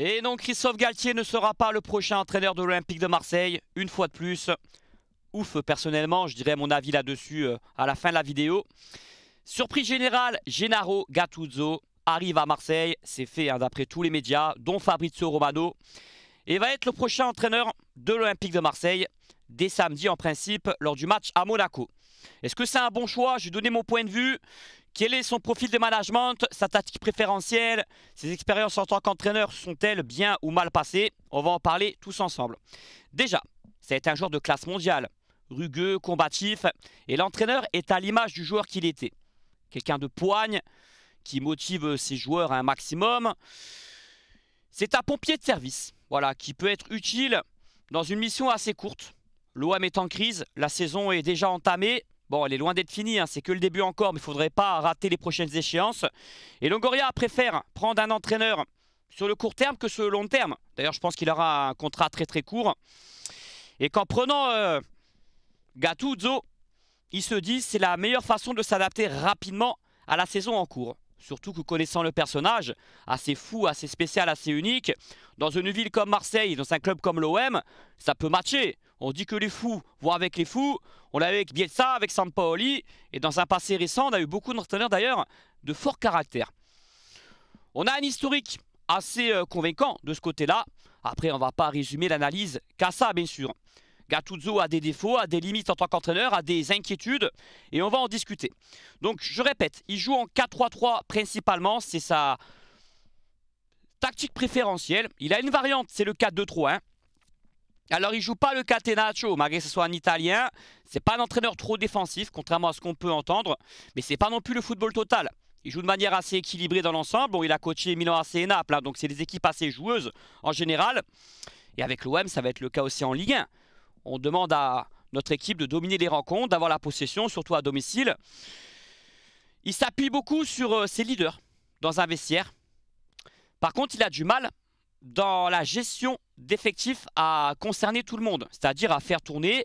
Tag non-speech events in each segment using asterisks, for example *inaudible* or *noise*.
Et non, Christophe Galtier ne sera pas le prochain entraîneur de l'Olympique de Marseille, une fois de plus. Ouf, personnellement, je dirais mon avis là-dessus euh, à la fin de la vidéo. Surprise générale, Gennaro Gattuso arrive à Marseille, c'est fait hein, d'après tous les médias, dont Fabrizio Romano, et va être le prochain entraîneur de l'Olympique de Marseille, dès samedi en principe, lors du match à Monaco. Est-ce que c'est un bon choix Je vais donner mon point de vue. Quel est son profil de management Sa tactique préférentielle Ses expériences en tant qu'entraîneur sont-elles bien ou mal passées On va en parler tous ensemble. Déjà, c'est un joueur de classe mondiale, rugueux, combatif, et l'entraîneur est à l'image du joueur qu'il était. Quelqu'un de poigne, qui motive ses joueurs à un maximum. C'est un pompier de service, voilà, qui peut être utile dans une mission assez courte. L'OM est en crise, la saison est déjà entamée, Bon, elle est loin d'être finie, hein. c'est que le début encore, mais il ne faudrait pas rater les prochaines échéances. Et Longoria préfère prendre un entraîneur sur le court terme que sur le long terme. D'ailleurs, je pense qu'il aura un contrat très très court. Et qu'en prenant euh, Gattuso, il se dit c'est la meilleure façon de s'adapter rapidement à la saison en cours. Surtout que connaissant le personnage, assez fou, assez spécial, assez unique, dans une ville comme Marseille, dans un club comme l'OM, ça peut matcher. On dit que les fous vont avec les fous. On l'a avec Bielsa, avec Sampaoli. Et dans un passé récent, on a eu beaucoup d'entraîneurs d'ailleurs de fort caractère. On a un historique assez euh, convaincant de ce côté-là. Après, on ne va pas résumer l'analyse qu'à ça, bien sûr. Gattuso a des défauts, a des limites en tant qu'entraîneur, a des inquiétudes, et on va en discuter. Donc je répète, il joue en 4-3-3 principalement, c'est sa tactique préférentielle. Il a une variante, c'est le 4-2-3-1. Alors il joue pas le Catenaccio, malgré que ce soit un Italien. C'est pas un entraîneur trop défensif, contrairement à ce qu'on peut entendre. Mais c'est pas non plus le football total. Il joue de manière assez équilibrée dans l'ensemble. Bon, il a coaché Milan AC et Naples, hein, donc c'est des équipes assez joueuses en général. Et avec l'OM, ça va être le cas aussi en Ligue 1 on demande à notre équipe de dominer les rencontres, d'avoir la possession, surtout à domicile. Il s'appuie beaucoup sur euh, ses leaders dans un vestiaire. Par contre, il a du mal dans la gestion d'effectifs à concerner tout le monde, c'est-à-dire à faire tourner.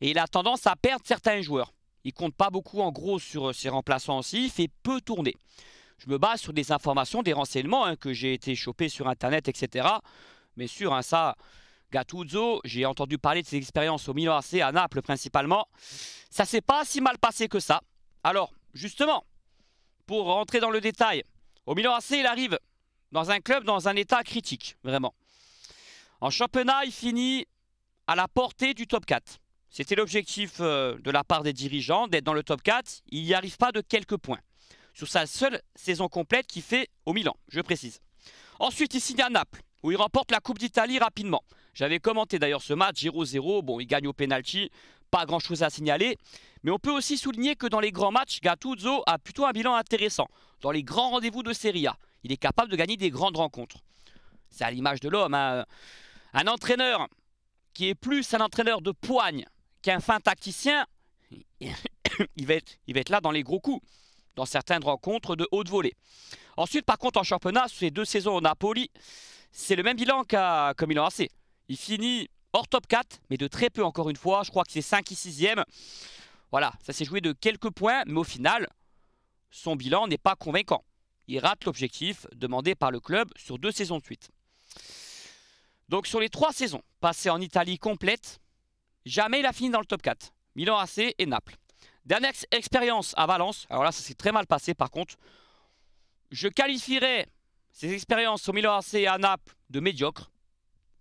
Et il a tendance à perdre certains joueurs. Il compte pas beaucoup en gros sur euh, ses remplaçants aussi, il fait peu tourner. Je me base sur des informations, des renseignements hein, que j'ai été chopé sur internet, etc. Mais sûr, un hein, ça, Gattuso, j'ai entendu parler de ses expériences au Milan AC, à Naples principalement. Ça s'est pas si mal passé que ça. Alors, justement, pour rentrer dans le détail, au Milan AC, il arrive dans un club dans un état critique, vraiment. En championnat, il finit à la portée du top 4. C'était l'objectif euh, de la part des dirigeants d'être dans le top 4. Il n'y arrive pas de quelques points. Sur sa seule saison complète qu'il fait au Milan, je précise. Ensuite, il signe à Naples, où il remporte la Coupe d'Italie rapidement. J'avais commenté d'ailleurs ce match, 0-0, bon, il gagne au penalty, pas grand-chose à signaler. Mais on peut aussi souligner que dans les grands matchs, Gattuso a plutôt un bilan intéressant. Dans les grands rendez-vous de Serie A, il est capable de gagner des grandes rencontres. C'est à l'image de l'homme, hein. un entraîneur qui est plus un entraîneur de poigne qu'un fin tacticien, *coughs* il va, être, là dans les gros coups, dans certaines rencontres de haute volée. Ensuite, par contre, en championnat, ces deux saisons au Napoli, c'est le même bilan qu'à Milan AC. Il finit hors top 4, mais de très peu encore une fois. Je crois que c'est 5 et 6 e Voilà, ça s'est joué de quelques points, mais au final, son bilan n'est pas convaincant. Il rate l'objectif demandé par le club sur deux saisons de suite. Donc sur les trois saisons passées en Italie complète, jamais il a fini dans le top 4. Milan AC et Naples. Dernière expérience à Valence. Alors là, ça s'est très mal passé par contre. Je qualifierais ces expériences au Milan AC et à Naples de médiocres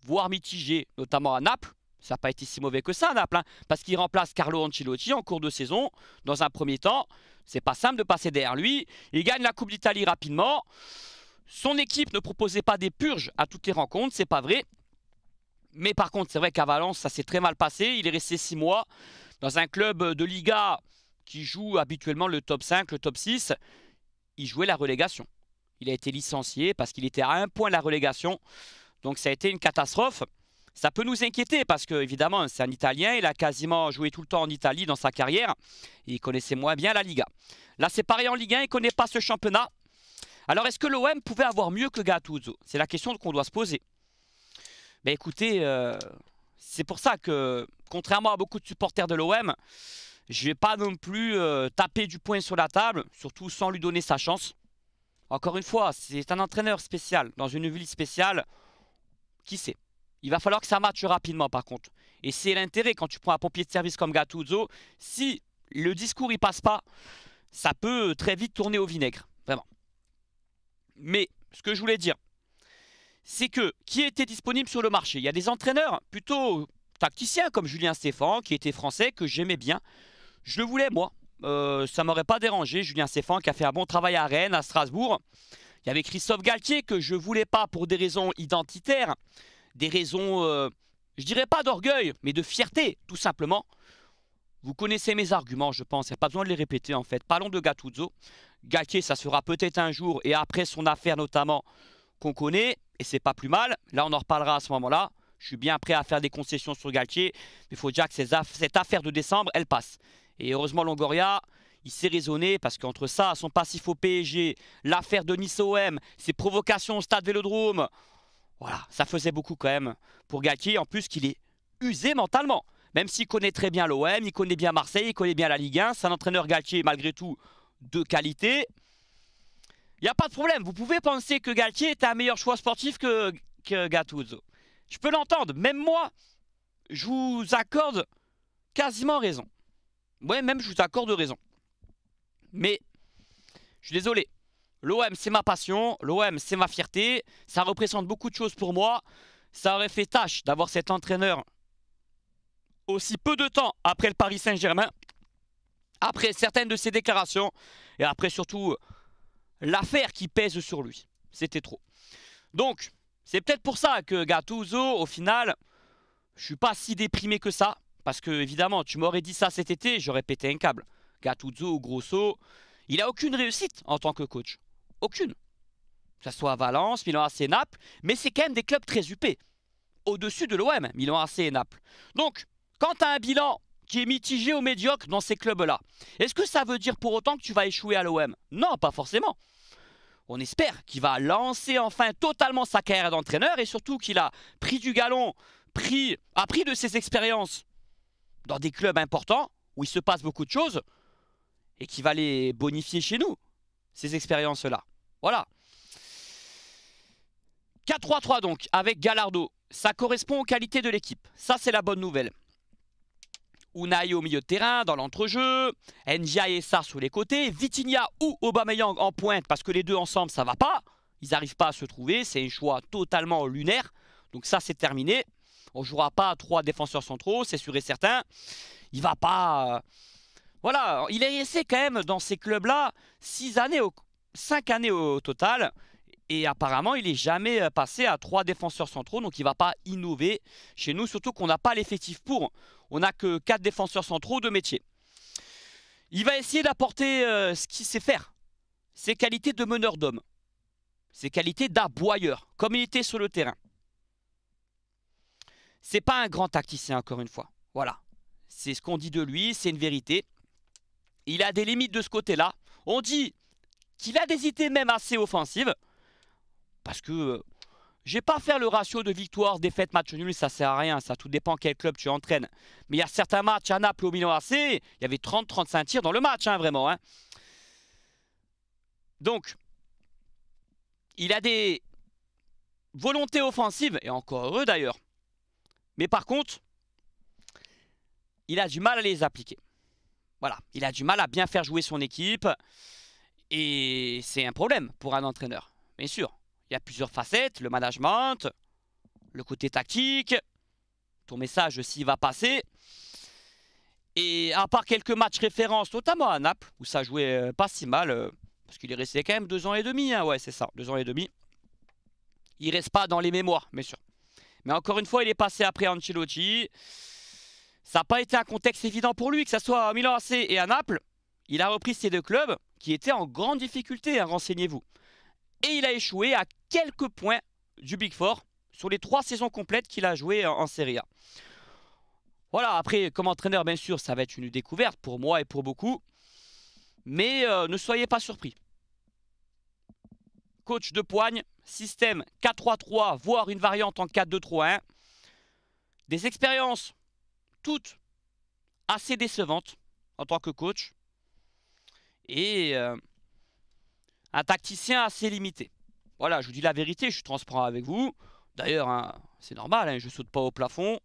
voire mitigé, notamment à Naples. Ça n'a pas été si mauvais que ça à Naples, hein, parce qu'il remplace Carlo Ancelotti en cours de saison, dans un premier temps. C'est pas simple de passer derrière lui. Il gagne la Coupe d'Italie rapidement. Son équipe ne proposait pas des purges à toutes les rencontres, c'est pas vrai. Mais par contre, c'est vrai qu'à Valence, ça s'est très mal passé. Il est resté six mois dans un club de Liga qui joue habituellement le top 5, le top 6. Il jouait la relégation. Il a été licencié parce qu'il était à un point de la relégation. Donc ça a été une catastrophe. Ça peut nous inquiéter parce que, évidemment, c'est un Italien. Il a quasiment joué tout le temps en Italie dans sa carrière. Il connaissait moins bien la Liga. Là, c'est pareil en Ligue 1. Il ne connaît pas ce championnat. Alors, est-ce que l'OM pouvait avoir mieux que Gattuso C'est la question qu'on doit se poser. Mais ben, écoutez, euh, c'est pour ça que, contrairement à beaucoup de supporters de l'OM, je ne vais pas non plus euh, taper du poing sur la table, surtout sans lui donner sa chance. Encore une fois, c'est un entraîneur spécial, dans une ville spéciale. Qui sait Il va falloir que ça matche rapidement par contre. Et c'est l'intérêt quand tu prends un pompier de service comme Gattuso. Si le discours il passe pas, ça peut très vite tourner au vinaigre. Vraiment. Mais ce que je voulais dire, c'est que qui était disponible sur le marché Il y a des entraîneurs plutôt tacticiens comme Julien Stéphan, qui était français, que j'aimais bien. Je le voulais moi. Ça euh, ça m'aurait pas dérangé. Julien Stéphan qui a fait un bon travail à Rennes, à Strasbourg. Il y avait Christophe Galtier que je ne voulais pas pour des raisons identitaires, des raisons, je euh, je dirais pas d'orgueil, mais de fierté, tout simplement. Vous connaissez mes arguments, je pense, il n'y a pas besoin de les répéter en fait. Parlons de Gattuso. Galtier, ça sera peut-être un jour, et après son affaire notamment, qu'on connaît, et c'est pas plus mal. Là, on en reparlera à ce moment-là. Je suis bien prêt à faire des concessions sur Galtier, mais il faut déjà que cette affaire de décembre, elle passe. Et heureusement, Longoria, il s'est raisonné parce qu'entre ça, son passif au PSG, l'affaire de Nice-OM, ses provocations au stade Vélodrome, voilà, ça faisait beaucoup quand même pour Galtier. En plus qu'il est usé mentalement. Même s'il connaît très bien l'OM, il connaît bien Marseille, il connaît bien la Ligue 1, c'est un entraîneur Galtier malgré tout de qualité. Il n'y a pas de problème, vous pouvez penser que Galtier est un meilleur choix sportif que, que Gattuso. Je peux l'entendre, même moi, je vous accorde quasiment raison. Ouais, même je vous accorde raison. Mais je suis désolé. L'OM, c'est ma passion. L'OM, c'est ma fierté. Ça représente beaucoup de choses pour moi. Ça aurait fait tâche d'avoir cet entraîneur aussi peu de temps après le Paris Saint-Germain. Après certaines de ses déclarations. Et après surtout l'affaire qui pèse sur lui. C'était trop. Donc, c'est peut-être pour ça que Gattuso, au final, je suis pas si déprimé que ça. Parce que, évidemment, tu m'aurais dit ça cet été, j'aurais pété un câble. Gattuso Grosso, il n'a aucune réussite en tant que coach. Aucune. Que ce soit à Valence, Milan AC, Naples, mais c'est quand même des clubs très huppés. Au-dessus de l'OM, Milan AC et Naples. Donc, quand tu as un bilan qui est mitigé ou médiocre dans ces clubs-là, est-ce que ça veut dire pour autant que tu vas échouer à l'OM Non, pas forcément. On espère qu'il va lancer enfin totalement sa carrière d'entraîneur et surtout qu'il a pris du galon, pris, pris de ses expériences dans des clubs importants où il se passe beaucoup de choses et qui va les bonifier chez nous, ces expériences-là. Voilà. 4-3-3 donc, avec Gallardo. Ça correspond aux qualités de l'équipe. Ça, c'est la bonne nouvelle. Unai au milieu de terrain, dans l'entrejeu, N'Gia et Sar sur les côtés, Vitinha ou Aubameyang en pointe, parce que les deux ensemble, ça va pas. Ils n'arrivent pas à se trouver, c'est un choix totalement lunaire. Donc ça, c'est terminé. On jouera pas à trois défenseurs centraux, c'est sûr et certain. Il va pas euh, voilà, il est essayé quand même dans ces clubs-là 6 années, 5 années au total. Et apparemment, il n'est jamais euh, passé à 3 défenseurs centraux, donc il ne va pas innover chez nous, surtout qu'on n'a pas l'effectif pour. On n'a que 4 défenseurs centraux de métier. Il va essayer d'apporter euh, ce qu'il sait faire, ses qualités de meneur d'homme, ses qualités d'aboyeur, comme il était sur le terrain. C'est pas un grand tacticien, encore une fois. Voilà. C'est ce qu'on dit de lui, c'est une vérité. Il a des limites de ce côté-là. On dit qu'il a des idées même assez offensives. Parce que euh, j'ai pas faire le ratio de victoire, défaite, match nul, ça sert à rien. Ça tout dépend quel club tu entraînes. Mais il y a certains matchs à Naples au Milan AC, il y avait 30-35 tirs dans le match, hein, vraiment. Hein. Donc, il a des volontés offensives, et encore heureux d'ailleurs. Mais par contre, il a du mal à les appliquer. Voilà, il a du mal à bien faire jouer son équipe. Et c'est un problème pour un entraîneur, bien sûr. Il y a plusieurs facettes, le management, le côté tactique, ton message s'il va passer. Et à part quelques matchs références, notamment à Naples, où ça jouait euh, pas si mal, euh, parce qu'il est resté quand même deux ans et demi, hein. ouais c'est ça, deux ans et demi. Il reste pas dans les mémoires, bien sûr. Mais encore une fois, il est passé après Ancelotti. Ça n'a pas été un contexte évident pour lui, que ce soit à Milan AC et à Naples. Il a repris ces deux clubs qui étaient en grande difficulté, hein, renseignez-vous. Et il a échoué à quelques points du Big Four sur les trois saisons complètes qu'il a jouées en Serie A. Voilà, après, comme entraîneur, bien sûr, ça va être une découverte pour moi et pour beaucoup. Mais euh, ne soyez pas surpris. Coach de poigne, système 4-3-3, voire une variante en 4-2-3-1. Des expériences toutes assez décevantes en tant que coach. Et euh, un tacticien assez limité. Voilà, je vous dis la vérité, je suis transparent avec vous. D'ailleurs, hein, c'est normal, je hein, je saute pas au plafond.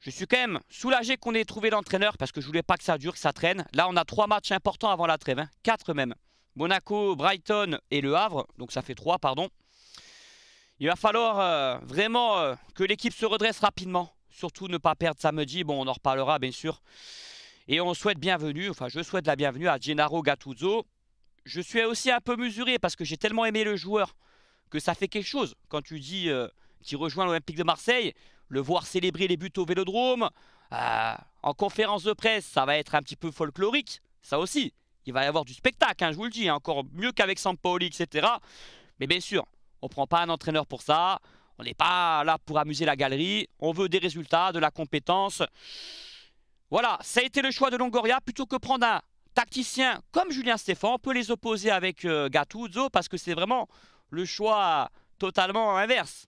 Je suis quand même soulagé qu'on ait trouvé l'entraîneur parce que je ne voulais pas que ça dure, que ça traîne. Là, on a trois matchs importants avant la trêve, hein, quatre même. Monaco, Brighton et Le Havre, donc ça fait trois, pardon. Il va falloir euh, vraiment euh, que l'équipe se redresse rapidement. Surtout ne pas perdre samedi. Bon, on en reparlera, bien sûr. Et on souhaite bienvenue, enfin, je souhaite la bienvenue à Gennaro Gattuso. Je suis aussi un peu mesuré parce que j'ai tellement aimé le joueur que ça fait quelque chose quand tu dis euh, qu'il rejoint l'Olympique de Marseille. Le voir célébrer les buts au vélodrome, euh, en conférence de presse, ça va être un petit peu folklorique. Ça aussi, il va y avoir du spectacle, hein, je vous le dis, hein, encore mieux qu'avec Sampoli, etc. Mais bien sûr, on ne prend pas un entraîneur pour ça. On n'est pas là pour amuser la galerie. On veut des résultats, de la compétence. Voilà, ça a été le choix de Longoria. Plutôt que prendre un tacticien comme Julien Stéphane, on peut les opposer avec euh, Gattuso parce que c'est vraiment le choix totalement inverse.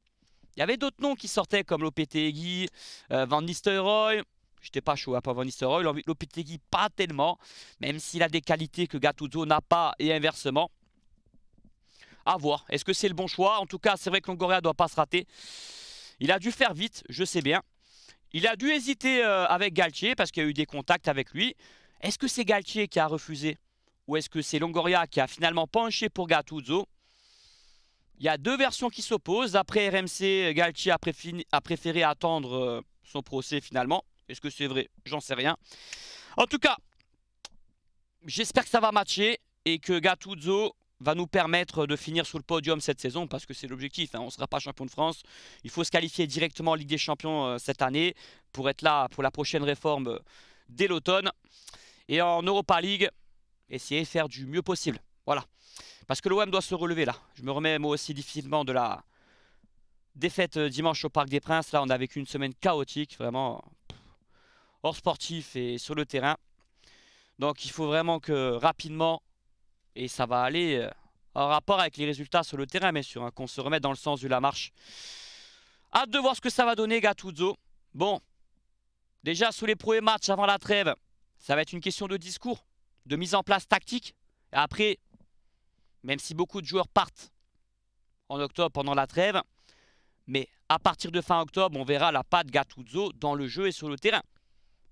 Il y avait d'autres noms qui sortaient comme Lopetegui, euh, Van Nistelrooy. J'étais pas chaud à hein, pour Van Nistelrooy. Lopetegui, pas tellement, même s'il a des qualités que Gattuso n'a pas et inversement à voir. Est-ce que c'est le bon choix En tout cas, c'est vrai que Longoria doit pas se rater. Il a dû faire vite, je sais bien. Il a dû hésiter euh, avec Galtier parce qu'il y a eu des contacts avec lui. Est-ce que c'est Galtier qui a refusé Ou est-ce que c'est Longoria qui a finalement penché pour Gattuso Il y a deux versions qui s'opposent. Après RMC, Galtier a, a, préféré attendre euh, son procès finalement. Est-ce que c'est vrai J'en sais rien. En tout cas, j'espère que ça va matcher et que Gattuso va nous permettre de finir sur le podium cette saison parce que c'est l'objectif. Hein. On ne sera pas champion de France. Il faut se qualifier directement en Ligue des Champions euh, cette année pour être là pour la prochaine réforme euh, dès l'automne. Et en Europa League, essayer de faire du mieux possible. Voilà. Parce que l'OM doit se relever là. Je me remets moi aussi difficilement de la défaite euh, dimanche au Parc des Princes. Là, on a vécu une semaine chaotique, vraiment hors sportif et sur le terrain. Donc il faut vraiment que rapidement et ça va aller euh, en rapport avec les résultats sur le terrain, mais sûr, hein, qu'on se remette dans le sens de la marche. Hâte de voir ce que ça va donner, Gattuso. Bon, déjà, sous les premiers matchs avant la trêve, ça va être une question de discours, de mise en place tactique. Et après, même si beaucoup de joueurs partent en octobre pendant la trêve, mais à partir de fin octobre, on verra la patte Gattuso dans le jeu et sur le terrain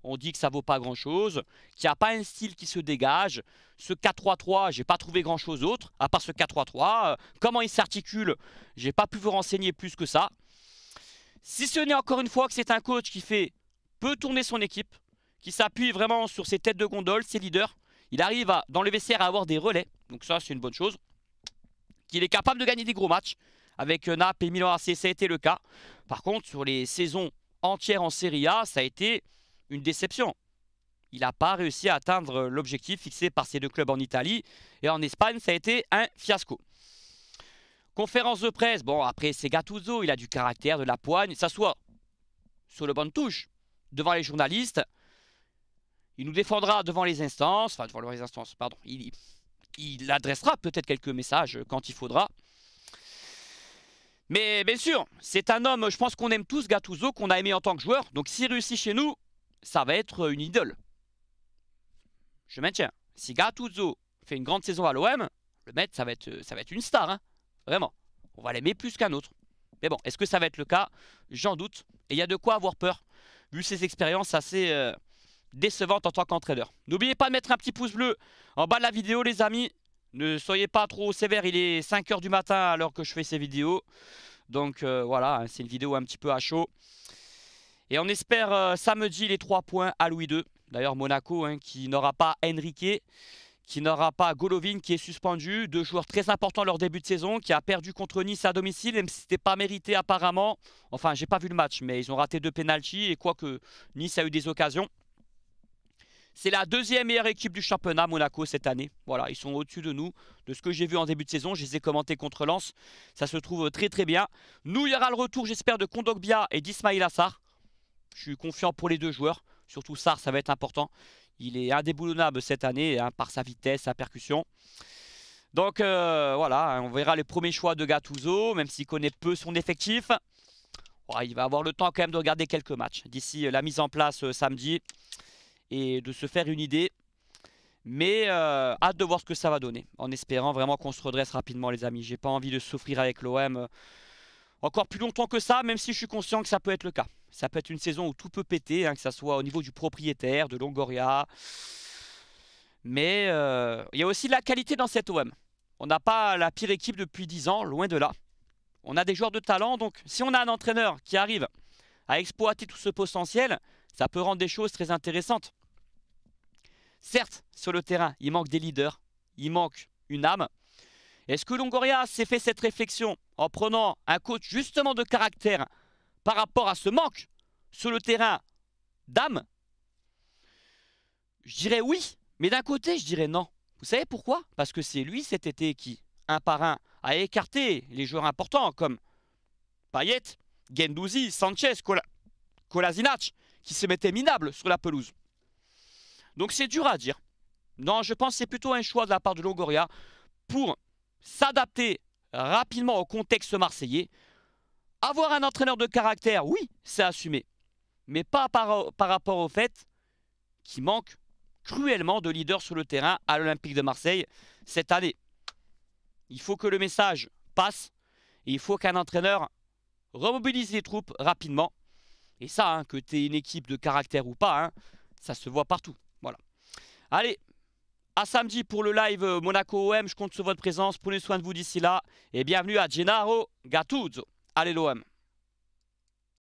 on dit que ça vaut pas grand-chose, qu'il n'y a pas un style qui se dégage. Ce 4-3-3, j'ai pas trouvé grand-chose d'autre, à part ce 4-3-3. Euh, comment il s'articule, j'ai pas pu vous renseigner plus que ça. Si ce n'est encore une fois que c'est un coach qui fait peu tourner son équipe, qui s'appuie vraiment sur ses têtes de gondole, ses leaders, il arrive dans le VCR à avoir des relais, donc ça c'est une bonne chose, qu'il est capable de gagner des gros matchs, avec euh, Nap et Milan AC, ça a été le cas. Par contre, sur les saisons entières en Serie A, ça a été une déception. Il n'a pas réussi à atteindre l'objectif fixé par ces deux clubs en Italie. Et en Espagne, ça a été un fiasco. Conférence de presse. Bon, après, c'est Gattuso. Il a du caractère, de la poigne. Il s'assoit sur le banc de touche devant les journalistes. Il nous défendra devant les instances. Enfin, devant les instances, pardon. Il, il adressera peut-être quelques messages quand il faudra. Mais bien sûr, c'est un homme, je pense qu'on aime tous Gattuso, qu'on a aimé en tant que joueur. Donc s'il réussit chez nous, ça va être euh, une idole. Je maintiens. Si Gattuso fait une grande saison à l'OM, le maître, ça va être, euh, ça va être une star. Hein. Vraiment. On va l'aimer plus qu'un autre. Mais bon, est-ce que ça va être le cas J'en doute. Et il y a de quoi avoir peur, vu ses expériences assez euh, décevantes en tant qu'entraîneur. N'oubliez pas de mettre un petit pouce bleu en bas de la vidéo, les amis. Ne soyez pas trop sévères, il est 5h du matin alors que je fais ces vidéos. Donc voilà, hein, c'est une vidéo un petit peu à chaud. Et on espère euh, samedi les trois points à Louis II. D'ailleurs, Monaco hein, qui n'aura pas Enrique, qui n'aura pas Golovin qui est suspendu. Deux joueurs très importants leur début de saison, qui a perdu contre Nice à domicile, même si ce n'était pas mérité apparemment. Enfin, j'ai pas vu le match, mais ils ont raté deux pénalties et quoique Nice a eu des occasions. C'est la deuxième meilleure équipe du championnat, Monaco, cette année. Voilà, ils sont au-dessus de nous. De ce que j'ai vu en début de saison, je les ai commentés contre Lens. Ça se trouve très très bien. Nous, il y aura le retour, j'espère, de Kondogbia et d'Ismail Assar. Je suis confiant pour les deux joueurs. Surtout Sar, ça va être important. Il est indéboulonnable cette année hein, par sa vitesse, sa percussion. Donc euh, voilà, on verra les premiers choix de Gattuso, même s'il connaît peu son effectif. il va avoir le temps quand même de regarder quelques matchs d'ici euh, la mise en place euh, samedi et de se faire une idée. Mais hâte de voir ce que ça va donner, en espérant vraiment qu'on se redresse rapidement les amis. J'ai pas envie de souffrir avec l'OM encore plus longtemps que ça, même si je suis conscient que ça peut être le cas. Ça peut être une saison où tout peut péter, hein, que ce soit au niveau du propriétaire, de Longoria. Mais euh, il y a aussi de la qualité dans cette OM. On n'a pas la pire équipe depuis 10 ans, loin de là. On a des joueurs de talent, donc si on a un entraîneur qui arrive à exploiter tout ce potentiel, ça peut rendre des choses très intéressantes. Certes, sur le terrain, il manque des leaders, il manque une âme. Est-ce que Longoria s'est fait cette réflexion en prenant un coach justement de caractère par rapport à ce manque sur le terrain d'âme Je dirais oui, mais d'un côté, je dirais non. Vous savez pourquoi Parce que c'est lui cet été qui, un par un, a écarté les joueurs importants comme Payet, Gendouzi, Sanchez, Kolasinac, qui se mettaient minables sur la pelouse. Donc c'est dur à dire. Non, je pense que c'est plutôt un choix de la part de Longoria pour s'adapter rapidement au contexte marseillais avoir un entraîneur de caractère, oui, c'est assumé. Mais pas par, rapport au fait qu'il manque cruellement de leaders sur le terrain à l'Olympique de Marseille cette année. Il faut que le message passe et il faut qu'un entraîneur remobilise les troupes rapidement. Et ça, hein, que tu es une équipe de caractère ou pas, hein, ça se voit partout. Voilà. Allez, à samedi pour le live Monaco OM. Je compte sur votre présence. Prenez soin de vous d'ici là. Et bienvenue à Gennaro Gattuso. Allez l'OM